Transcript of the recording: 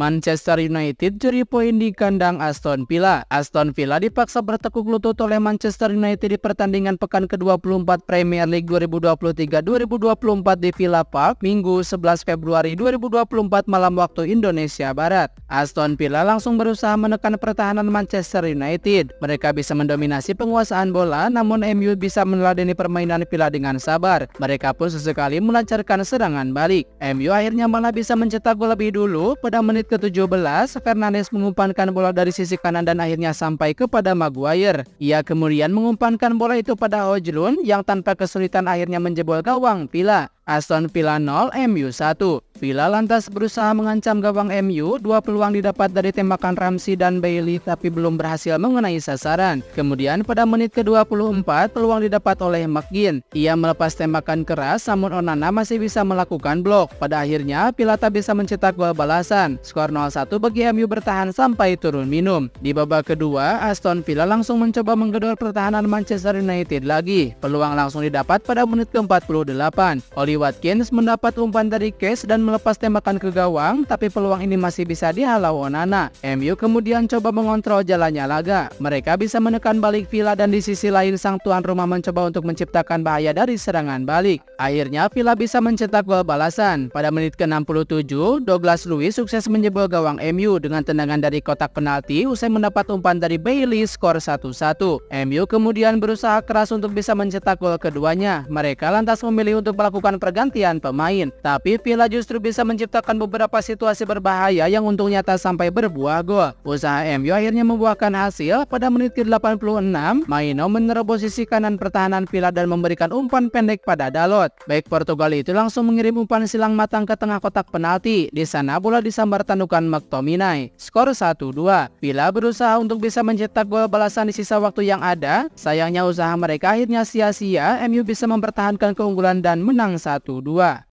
Manchester United curi poin di kandang Aston Villa. Aston Villa dipaksa bertekuk lutut oleh Manchester United di pertandingan pekan ke-24 Premier League 2023-2024 di Villa Park Minggu 11 Februari 2024 malam waktu Indonesia Barat. Aston Villa langsung berusaha menekan pertahanan Manchester United. Mereka bisa mendominasi penguasaan bola namun MU bisa meneladani permainan Villa dengan sabar. Mereka pun sesekali melancarkan serangan balik. MU akhirnya malah bisa mencetak gol lebih dulu pada menit ke-17, Fernandes mengumpankan bola dari sisi kanan dan akhirnya sampai kepada Maguire. Ia kemudian mengumpankan bola itu pada Hojlund yang tanpa kesulitan akhirnya menjebol gawang Villa. Aston Villa 0, MU 1. Villa lantas berusaha mengancam gawang MU, dua peluang didapat dari tembakan Ramsey dan Bailey tapi belum berhasil mengenai sasaran. Kemudian pada menit ke-24, peluang didapat oleh McGinn. Ia melepas tembakan keras namun Onana masih bisa melakukan blok. Pada akhirnya, Villa tak bisa mencetak gol balasan. Skor 0-1 bagi MU bertahan sampai turun minum. Di babak kedua, Aston Villa langsung mencoba menggedor pertahanan Manchester United lagi. Peluang langsung didapat pada menit ke-48. Oli Watkins mendapat umpan dari Case dan melepas tembakan ke gawang, tapi peluang ini masih bisa dihalau Onana. MU kemudian coba mengontrol jalannya laga. Mereka bisa menekan balik Villa dan di sisi lain sang tuan rumah mencoba untuk menciptakan bahaya dari serangan balik. Akhirnya Villa bisa mencetak gol balasan. Pada menit ke-67, Douglas Luiz sukses menjebol gawang MU dengan tendangan dari kotak penalti usai mendapat umpan dari Bailey skor 1-1. MU kemudian berusaha keras untuk bisa mencetak gol keduanya. Mereka lantas memilih untuk melakukan pergantian pemain, tapi Villa justru bisa menciptakan beberapa situasi berbahaya yang untung nyata sampai berbuah gol. Usaha MU akhirnya membuahkan hasil pada menit ke-86, Maino menerobos sisi kanan pertahanan Villa dan memberikan umpan pendek pada Dalot. Baik Portugal itu langsung mengirim umpan silang matang ke tengah kotak penalti. Di sana bola disambar tandukan McTominay. Skor 1-2. Villa berusaha untuk bisa mencetak gol balasan di sisa waktu yang ada. Sayangnya usaha mereka akhirnya sia-sia. MU bisa mempertahankan keunggulan dan menang 1-2.